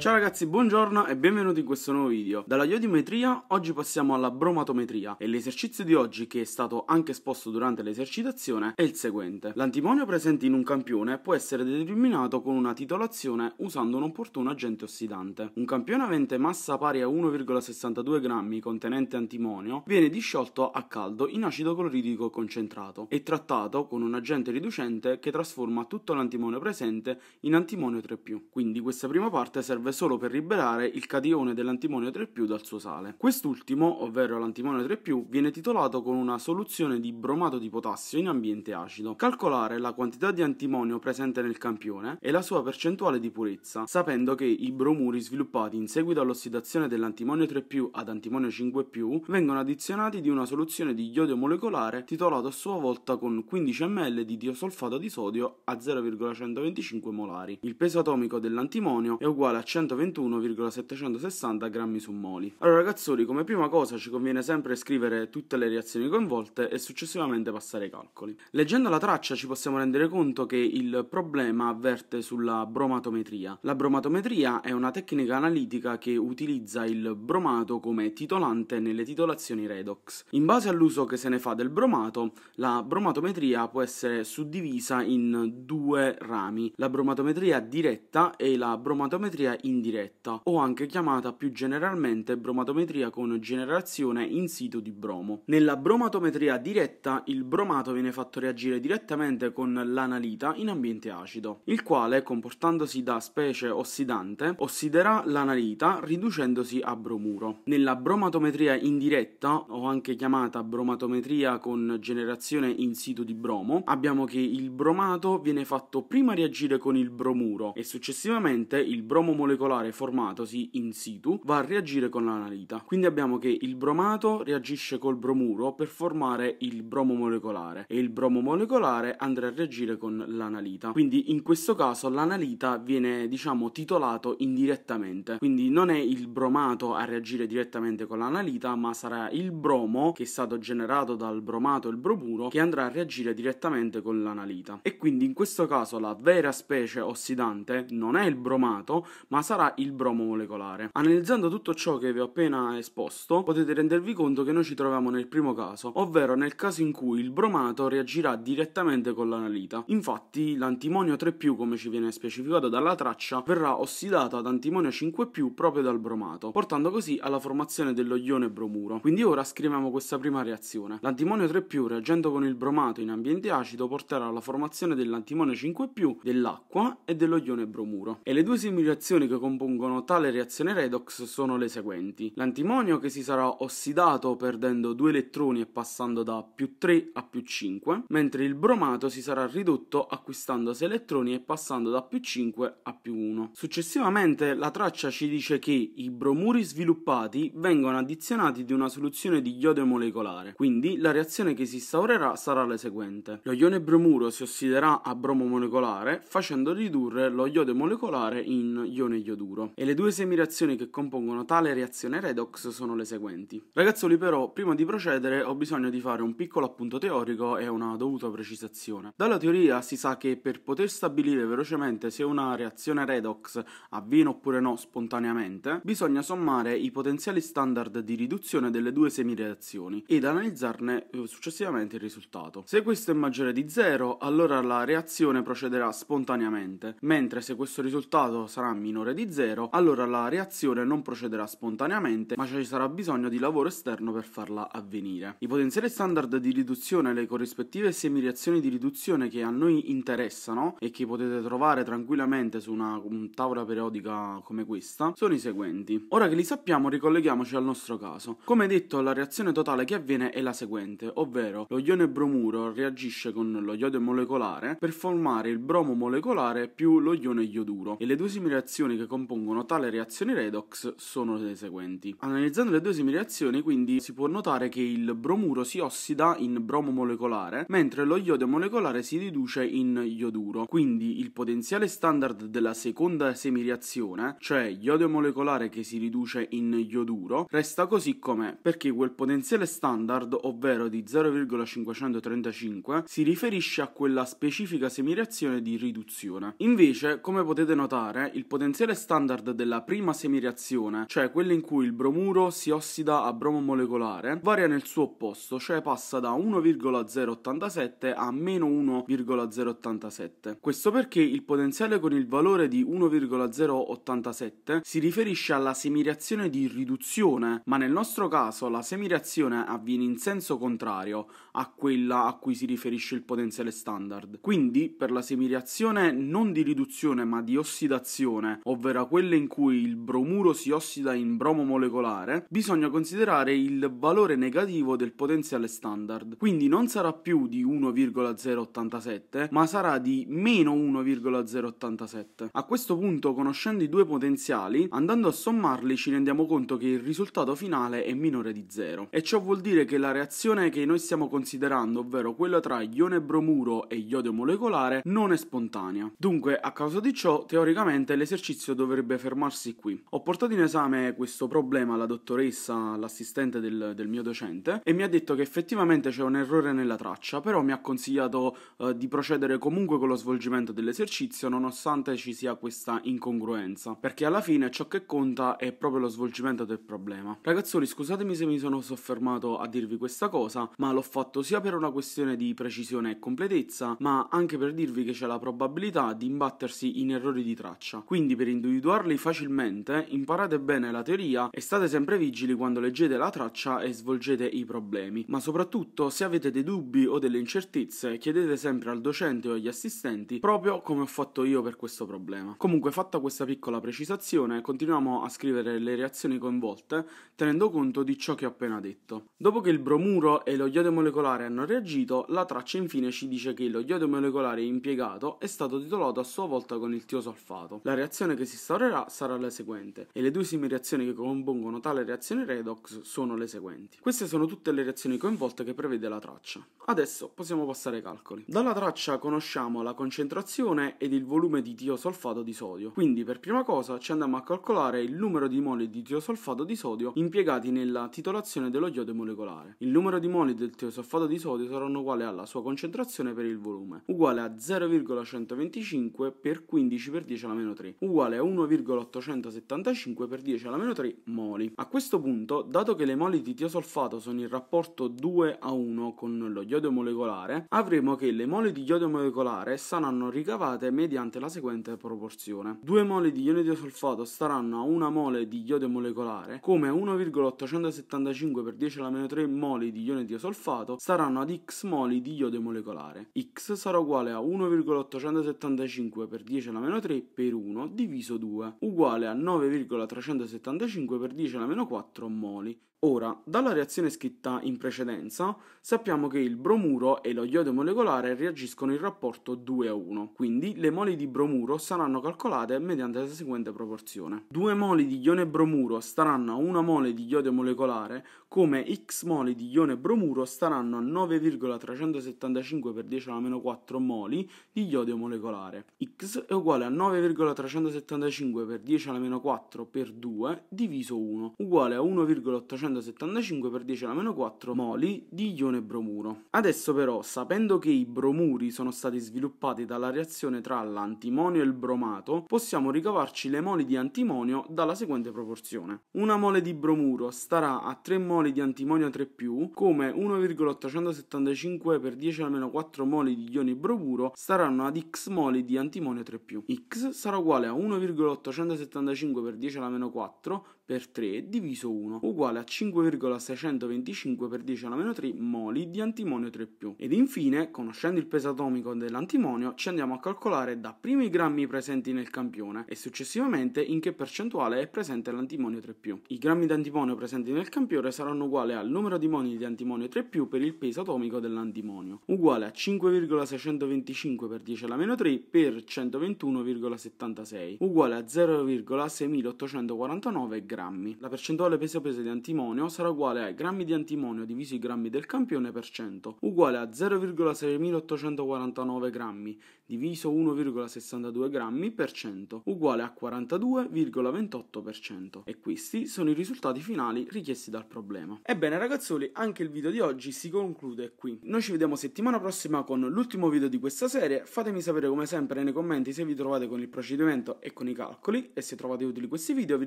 Ciao ragazzi, buongiorno e benvenuti in questo nuovo video. Dalla iodimetria oggi passiamo alla bromatometria e l'esercizio di oggi, che è stato anche esposto durante l'esercitazione, è il seguente. L'antimonio presente in un campione può essere determinato con una titolazione usando un opportuno agente ossidante. Un campione avente massa pari a 1,62 grammi contenente antimonio viene disciolto a caldo in acido cloridico concentrato e trattato con un agente riducente che trasforma tutto l'antimonio presente in antimonio 3+. Quindi questa prima parte serve serve solo per liberare il catione dell'antimonio 3 dal suo sale. Quest'ultimo, ovvero l'antimonio 3 viene titolato con una soluzione di bromato di potassio in ambiente acido. Calcolare la quantità di antimonio presente nel campione e la sua percentuale di purezza, sapendo che i bromuri sviluppati in seguito all'ossidazione dell'antimonio 3 ad antimonio 5 vengono addizionati di una soluzione di iodio molecolare titolato a sua volta con 15 ml di diosolfato di sodio a 0,125 molari. Il peso atomico dell'antimonio è uguale a 100 121,760 grammi su moli. Allora ragazzoli, come prima cosa ci conviene sempre scrivere tutte le reazioni coinvolte e successivamente passare i calcoli. Leggendo la traccia ci possiamo rendere conto che il problema avverte sulla bromatometria. La bromatometria è una tecnica analitica che utilizza il bromato come titolante nelle titolazioni redox. In base all'uso che se ne fa del bromato, la bromatometria può essere suddivisa in due rami, la bromatometria diretta e la bromatometria indiretta indiretta o anche chiamata più generalmente bromatometria con generazione in sito di bromo. Nella bromatometria diretta il bromato viene fatto reagire direttamente con l'analita in ambiente acido, il quale comportandosi da specie ossidante ossiderà l'analita riducendosi a bromuro. Nella bromatometria indiretta o anche chiamata bromatometria con generazione in sito di bromo abbiamo che il bromato viene fatto prima reagire con il bromuro e successivamente il bromo molecolare molecolare formatosi in situ va a reagire con l'analita. Quindi abbiamo che il bromato reagisce col bromuro per formare il bromo molecolare e il bromo molecolare andrà a reagire con l'analita. Quindi in questo caso l'analita viene diciamo titolato indirettamente, quindi non è il bromato a reagire direttamente con l'analita, ma sarà il bromo che è stato generato dal bromato e il bromuro che andrà a reagire direttamente con l'analita. E quindi in questo caso la vera specie ossidante non è il bromato, ma sarà sarà il bromo molecolare. Analizzando tutto ciò che vi ho appena esposto, potete rendervi conto che noi ci troviamo nel primo caso, ovvero nel caso in cui il bromato reagirà direttamente con l'analita. Infatti, l'antimonio 3+, come ci viene specificato dalla traccia, verrà ossidato ad antimonio 5+, proprio dal bromato, portando così alla formazione dello ione bromuro. Quindi ora scriviamo questa prima reazione. L'antimonio 3+, reagendo con il bromato in ambiente acido, porterà alla formazione dell'antimonio 5+, dell'acqua e dello ione bromuro. E le due simulazioni che compongono tale reazione redox sono le seguenti. L'antimonio che si sarà ossidato perdendo due elettroni e passando da più 3 a più 5, mentre il bromato si sarà ridotto acquistando 6 elettroni e passando da più 5 a più 1. Successivamente la traccia ci dice che i bromuri sviluppati vengono addizionati di una soluzione di iodio molecolare, quindi la reazione che si instaurerà sarà la seguente. Lo ione bromuro si ossiderà a bromo molecolare facendo ridurre lo iodio molecolare in ione iodio duro. E le due semireazioni che compongono tale reazione redox sono le seguenti. Ragazzoli però, prima di procedere ho bisogno di fare un piccolo appunto teorico e una dovuta precisazione. Dalla teoria si sa che per poter stabilire velocemente se una reazione redox avviene oppure no spontaneamente, bisogna sommare i potenziali standard di riduzione delle due semireazioni ed analizzarne eh, successivamente il risultato. Se questo è maggiore di 0, allora la reazione procederà spontaneamente, mentre se questo risultato sarà minore di di 0, allora la reazione non procederà spontaneamente, ma ci sarà bisogno di lavoro esterno per farla avvenire. I potenziali standard di riduzione e le corrispettive semireazioni di riduzione che a noi interessano e che potete trovare tranquillamente su una un tavola periodica come questa sono i seguenti. Ora che li sappiamo, ricolleghiamoci al nostro caso. Come detto, la reazione totale che avviene è la seguente, ovvero lo ione bromuro reagisce con lo iodio molecolare per formare il bromo molecolare più lo ione ioduro e le due che che compongono tale reazione redox sono le seguenti. Analizzando le due simili reazioni, quindi, si può notare che il bromuro si ossida in bromo molecolare, mentre lo iodio molecolare si riduce in ioduro. Quindi il potenziale standard della seconda semireazione, cioè iodio molecolare che si riduce in ioduro, resta così com'è, perché quel potenziale standard, ovvero di 0,535, si riferisce a quella specifica semireazione di riduzione. Invece, come potete notare, il potenziale procedure standard della prima semireazione, cioè quella in cui il bromuro si ossida a bromo molecolare, varia nel suo opposto, cioè passa da 1,087 a meno 1,087. Questo perché il potenziale con il valore di 1,087 si riferisce alla semireazione di riduzione, ma nel nostro caso la semireazione avviene in senso contrario a quella a cui si riferisce il potenziale standard. Quindi, per la semireazione non di riduzione ma di ossidazione, ovvero ovvero quelle in cui il bromuro si ossida in bromo molecolare, bisogna considerare il valore negativo del potenziale standard, quindi non sarà più di 1,087, ma sarà di meno 1,087. A questo punto, conoscendo i due potenziali, andando a sommarli ci rendiamo conto che il risultato finale è minore di 0. E ciò vuol dire che la reazione che noi stiamo considerando, ovvero quella tra ione bromuro e iodio molecolare, non è spontanea. Dunque, a causa di ciò, teoricamente l'esercizio giudizio dovrebbe fermarsi qui. Ho portato in esame questo problema alla dottoressa, l'assistente del, del, mio docente, e mi ha detto che effettivamente c'è un errore nella traccia, però mi ha consigliato eh, di procedere comunque con lo svolgimento dell'esercizio nonostante ci sia questa incongruenza, perché alla fine ciò che conta è proprio lo svolgimento del problema. Ragazzoli, scusatemi se mi sono soffermato a dirvi questa cosa, ma l'ho fatto sia per una questione di precisione e completezza, ma anche per dirvi che c'è la probabilità di imbattersi in errori di traccia. Quindi per individuarli facilmente, imparate bene la teoria e state sempre vigili quando leggete la traccia e svolgete i problemi. Ma soprattutto, se avete dei dubbi o delle incertezze, chiedete sempre al docente o agli assistenti, proprio come ho fatto io per questo problema. Comunque, fatta questa piccola precisazione, continuiamo a scrivere le reazioni coinvolte, tenendo conto di ciò che ho appena detto. Dopo che il bromuro e lo iodio molecolare hanno reagito, la traccia infine ci dice che lo iodio molecolare impiegato è stato titolato a sua volta con il tiosolfato. La reazione che si si instaurerà sarà la seguente e le due simi-reazioni che compongono tale reazione redox sono le seguenti. Queste sono tutte le reazioni coinvolte che prevede la traccia. Adesso possiamo passare ai calcoli. Dalla traccia conosciamo la concentrazione ed il volume di tiosolfato di sodio, quindi per prima cosa ci andiamo a calcolare il numero di moli di tiosolfato di sodio impiegati nella titolazione dello iodo molecolare. Il numero di moli del tiosolfato di sodio saranno uguali alla sua concentrazione per il volume, uguale a 0,125 per 15 per 10 alla meno 3, uguale a a 1,875 per 10 alla meno 3 moli. A questo punto, dato che le moli di tiosolfato sono in rapporto 2 a 1 con lo iodio molecolare, avremo che le moli di iodio molecolare saranno ricavate mediante la seguente proporzione. 2 moli di iodio solfato staranno a 1 mole di iodio molecolare, come 1,875 per 10 alla meno 3 moli di ione tiosolfato saranno ad x moli di iodio molecolare. x sarà uguale a 1,875 per 10 alla meno 3 per 1 diviso diviso 2 uguale a 9,375 per 10 alla meno 4 moli. Ora, dalla reazione scritta in precedenza, sappiamo che il bromuro e lo iodio molecolare reagiscono in rapporto 2 a 1, quindi le moli di bromuro saranno calcolate mediante la seguente proporzione. 2 moli di ione bromuro staranno a 1 mole di iodio molecolare, come x moli di ione bromuro staranno a 9,375 per 10 alla meno 4 moli di iodio molecolare. x è uguale a 9,375 per 10 alla meno 4 per 2 diviso 1, uguale a 1,800 275 per 10 alla meno 4 moli di ione bromuro. Adesso però, sapendo che i bromuri sono stati sviluppati dalla reazione tra l'antimonio e il bromato, possiamo ricavarci le moli di antimonio dalla seguente proporzione. Una mole di bromuro starà a 3 moli di antimonio 3+, come 1,875 per 10 alla meno 4 moli di ione bromuro staranno ad x moli di antimonio 3+. x sarà uguale a 1,875 per 10 alla meno 4 per 3 diviso 1 uguale a 5,625 per 10 alla meno 3 moli di antimonio 3 Ed infine, conoscendo il peso atomico dell'antimonio, ci andiamo a calcolare da primi i grammi presenti nel campione e successivamente in che percentuale è presente l'antimonio 3 I grammi di antimonio presenti nel campione saranno uguali al numero di moli di antimonio 3 per il peso atomico dell'antimonio, uguale a 5,625 per 10 alla meno 3 per 121,76, uguale a 0,6849 grammi grammi. La percentuale peso-peso di antimonio sarà uguale ai grammi di antimonio diviso i grammi del campione per cento, uguale a 0,6849 grammi diviso 1,62 grammi per cento, uguale a 42,28%. E questi sono i risultati finali richiesti dal problema. Ebbene ragazzoli, anche il video di oggi si conclude qui. Noi ci vediamo settimana prossima con l'ultimo video di questa serie. Fatemi sapere come sempre nei commenti se vi trovate con il procedimento e con i calcoli e se trovate utili questi video vi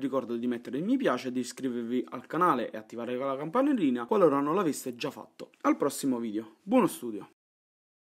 ricordo di mettere il mi piace di iscrivervi al canale e attivare la campanellina qualora non l'aveste già fatto. Al prossimo video, buono studio!